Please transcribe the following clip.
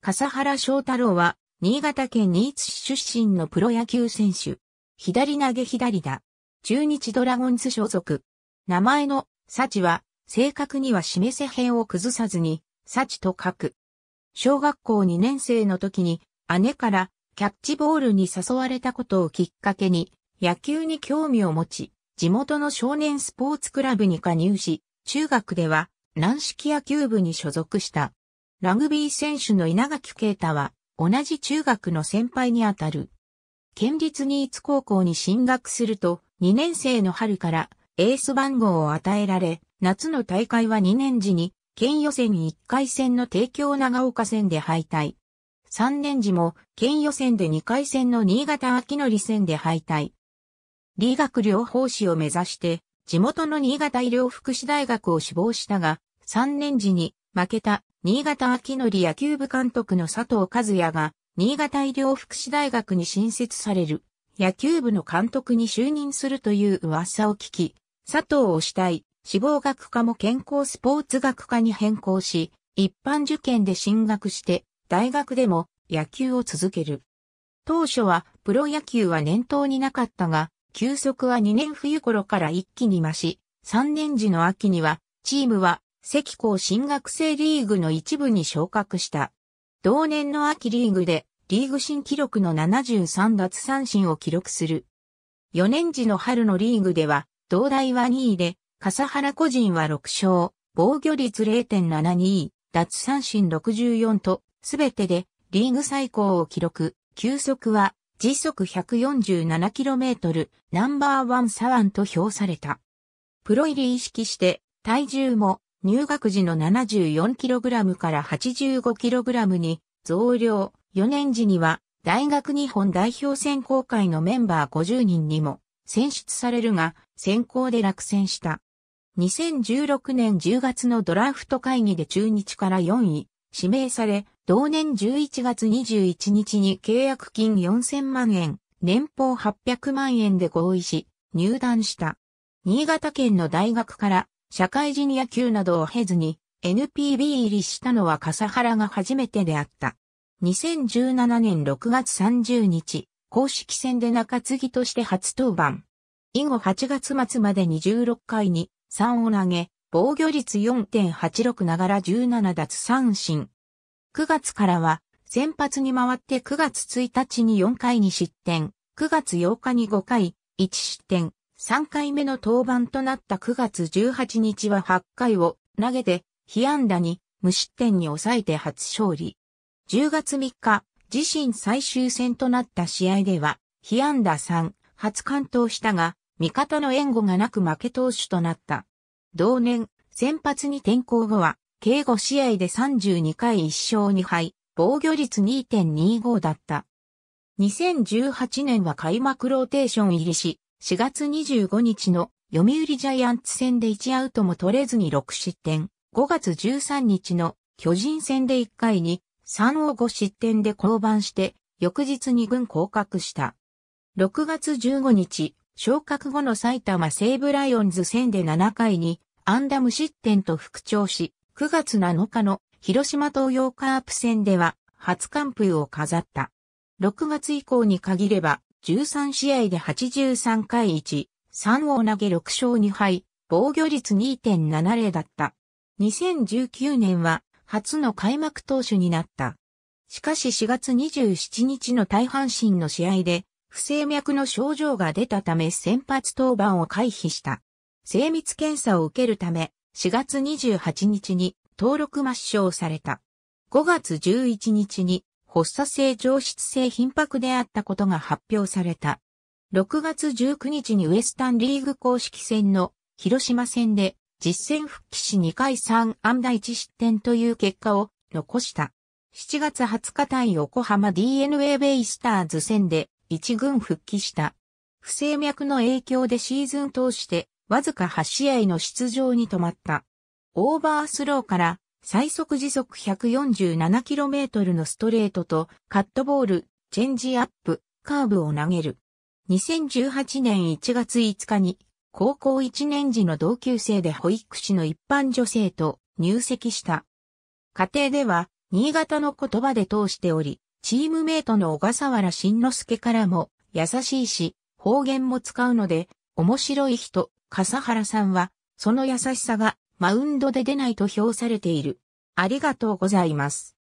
笠原翔太郎は、新潟県新津市出身のプロ野球選手。左投げ左打。中日ドラゴンズ所属。名前の、幸は、正確には示せ編を崩さずに、幸と書く。小学校2年生の時に、姉からキャッチボールに誘われたことをきっかけに、野球に興味を持ち、地元の少年スポーツクラブに加入し、中学では軟式野球部に所属した。ラグビー選手の稲垣啓太は、同じ中学の先輩にあたる。県立新津高校に進学すると、2年生の春からエース番号を与えられ、夏の大会は2年時に、県予選1回戦の帝京長岡戦で敗退。3年時も、県予選で2回戦の新潟秋則戦で敗退。理学療法士を目指して、地元の新潟医療福祉大学を志望したが、3年時に負けた新潟秋則野球部監督の佐藤和也が、新潟医療福祉大学に新設される、野球部の監督に就任するという噂を聞き、佐藤を主体、志望学科も健康スポーツ学科に変更し、一般受験で進学して、大学でも野球を続ける。当初はプロ野球は念頭になかったが、休息は2年冬頃から一気に増し、3年時の秋には、チームは赤高新学生リーグの一部に昇格した。同年の秋リーグでリーグ新記録の73奪三振を記録する。4年時の春のリーグでは、同大は2位で、笠原個人は6勝、防御率0.72、奪三振64と、すべてでリーグ最高を記録。球速は時速 147km ナンバーワンサワンと評された。プロ入り意識して体重も入学時の 74kg から 85kg に増量、4年時には大学日本代表選考会のメンバー50人にも選出されるが選考で落選した。2016年10月のドラフト会議で中日から4位、指名され、同年11月21日に契約金4000万円、年俸800万円で合意し、入団した。新潟県の大学から社会人野球などを経ずに NPB 入りしたのは笠原が初めてであった。2017年6月30日、公式戦で中継ぎとして初登板。以後8月末まで2 6回に3を投げ、防御率4.86ながら17奪三振。9月からは先発に回って9月1日に4回に失点、9月8日に5回、1失点、3回目の登板となった9月18日は8回を投げて、被安打に無失点に抑えて初勝利。10月3日、自身最終戦となった試合では、被安打3、初完投したが、味方の援護がなく負け投手となった。同年、先発に転向後は、計5試合で32回1勝2敗、防御率2.25だった。2018年は開幕ローテーション入りし、4月25日の読売ジャイアンツ戦で1アウトも取れずに6失点、5月13日の巨人戦で1回に3を5失点で降板して、翌日に軍降格した。6月15日、昇格後の埼玉西武ライオンズ戦で7回にアンダム失点と復調し、9月7日の広島東洋カープ戦では初完封を飾った。6月以降に限れば13試合で83回1、3を投げ6勝2敗、防御率2.70だった。2019年は初の開幕投手になった。しかし4月27日の大半身の試合で、不整脈の症状が出たため先発登板を回避した。精密検査を受けるため、4月28日に登録抹消された。5月11日に発作性上質性頻迫であったことが発表された。6月19日にウエスタンリーグ公式戦の広島戦で実戦復帰し2回3安打1失点という結果を残した。7月20日対横浜 DNA ベイスターズ戦で1軍復帰した。不整脈の影響でシーズン通してわずか8試合の出場に止まった。オーバースローから最速時速 147km のストレートとカットボール、チェンジアップ、カーブを投げる。2018年1月5日に高校1年時の同級生で保育士の一般女性と入籍した。家庭では新潟の言葉で通しており、チームメイトの小笠原慎之介からも優しいし、方言も使うので、面白い人、笠原さんは、その優しさがマウンドで出ないと評されている。ありがとうございます。